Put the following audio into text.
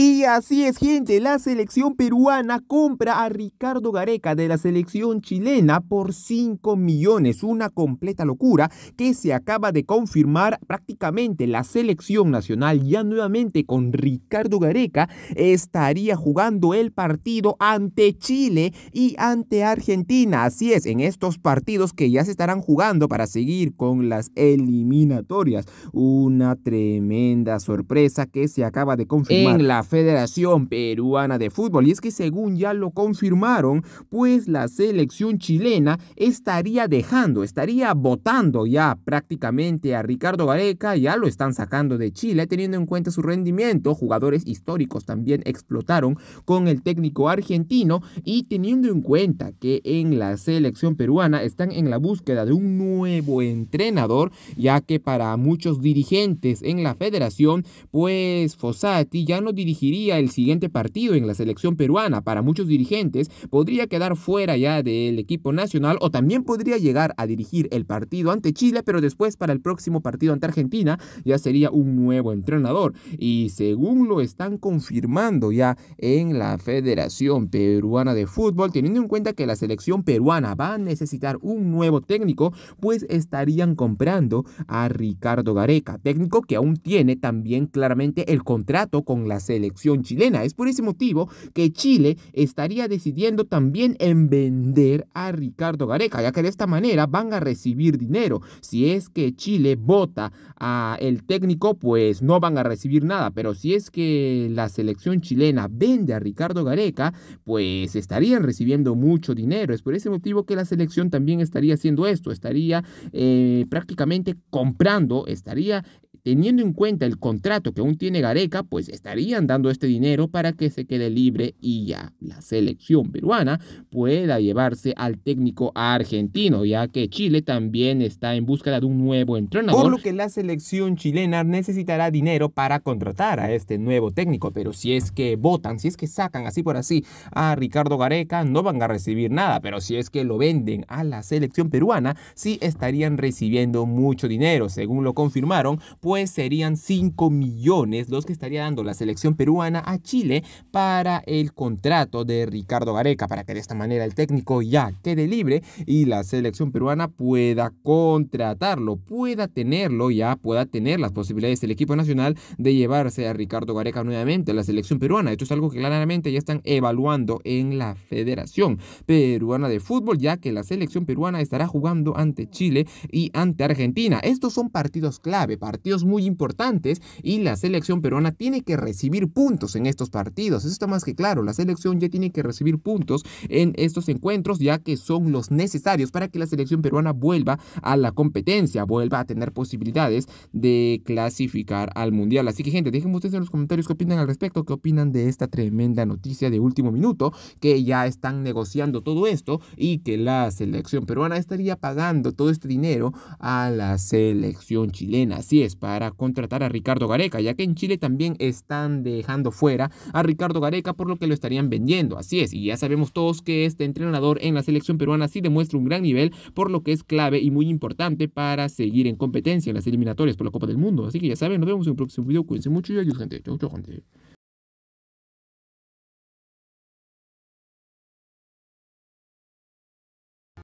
Y así es, gente, la selección peruana compra a Ricardo Gareca de la selección chilena por 5 millones, una completa locura que se acaba de confirmar prácticamente la selección nacional ya nuevamente con Ricardo Gareca estaría jugando el partido ante Chile y ante Argentina. Así es, en estos partidos que ya se estarán jugando para seguir con las eliminatorias, una tremenda sorpresa que se acaba de confirmar la Peruana de Fútbol. Y es que según ya lo confirmaron, pues la selección chilena estaría dejando, estaría votando ya prácticamente a Ricardo Gareca, ya lo están sacando de Chile, teniendo en cuenta su rendimiento, jugadores históricos también explotaron con el técnico argentino y teniendo en cuenta que en la selección peruana están en la búsqueda de un nuevo entrenador, ya que para muchos dirigentes en la federación, pues Fossati ya no dirigiría el siguiente partido en la selección peruana para muchos dirigentes, podría quedar fuera ya del equipo nacional o también podría llegar a dirigir el partido ante Chile, pero después para el próximo partido ante Argentina ya sería un nuevo entrenador. Y según lo están confirmando ya en la Federación Peruana de Fútbol, teniendo en cuenta que la selección peruana va a necesitar un nuevo técnico, pues estarían comprando a Ricardo Gareca, técnico que aún tiene también claramente el contrato con la selección chilena. Es por ese motivo que Chile estaría decidiendo también en vender a Ricardo Gareca, ya que de esta manera van a recibir dinero. Si es que Chile vota a el técnico, pues no van a recibir nada, pero si es que la selección chilena vende a Ricardo Gareca, pues estarían recibiendo mucho dinero. Es por ese motivo que la selección también estaría haciendo esto, estaría eh, prácticamente comprando, estaría teniendo en cuenta el contrato que aún tiene Gareca, pues estarían dando este dinero para que se quede libre y ya la selección peruana pueda llevarse al técnico argentino, ya que Chile también está en búsqueda de un nuevo entrenador. Por lo que la selección chilena necesitará dinero para contratar a este nuevo técnico, pero si es que votan, si es que sacan así por así a Ricardo Gareca, no van a recibir nada, pero si es que lo venden a la selección peruana, sí estarían recibiendo mucho dinero, según lo confirmaron pues serían 5 millones los que estaría dando la selección peruana a Chile para el contrato de Ricardo Gareca, para que de esta manera el técnico ya quede libre y la selección peruana pueda contratarlo, pueda tenerlo ya, pueda tener las posibilidades del equipo nacional de llevarse a Ricardo Gareca nuevamente a la selección peruana. Esto es algo que claramente ya están evaluando en la Federación Peruana de Fútbol, ya que la selección peruana estará jugando ante Chile y ante Argentina. Estos son partidos clave, partidos muy importantes y la selección peruana tiene que recibir puntos en estos partidos. Eso está más que claro, la selección ya tiene que recibir puntos en estos encuentros ya que son los necesarios para que la selección peruana vuelva a la competencia, vuelva a tener posibilidades de clasificar al Mundial. Así que gente, déjenme ustedes en los comentarios qué opinan al respecto, qué opinan de esta tremenda noticia de último minuto, que ya están negociando todo esto y que la selección peruana estaría pagando todo este dinero a la selección chilena. Así es, para contratar a Ricardo Gareca, ya que en Chile también están dejando fuera a Ricardo Gareca, por lo que lo estarían vendiendo. Así es, y ya sabemos todos que este entrenador en la selección peruana sí demuestra un gran nivel, por lo que es clave y muy importante para seguir en competencia en las eliminatorias por la Copa del Mundo. Así que ya saben, nos vemos en un próximo video. Cuídense mucho y adiós, gente. Chau, chau, gente.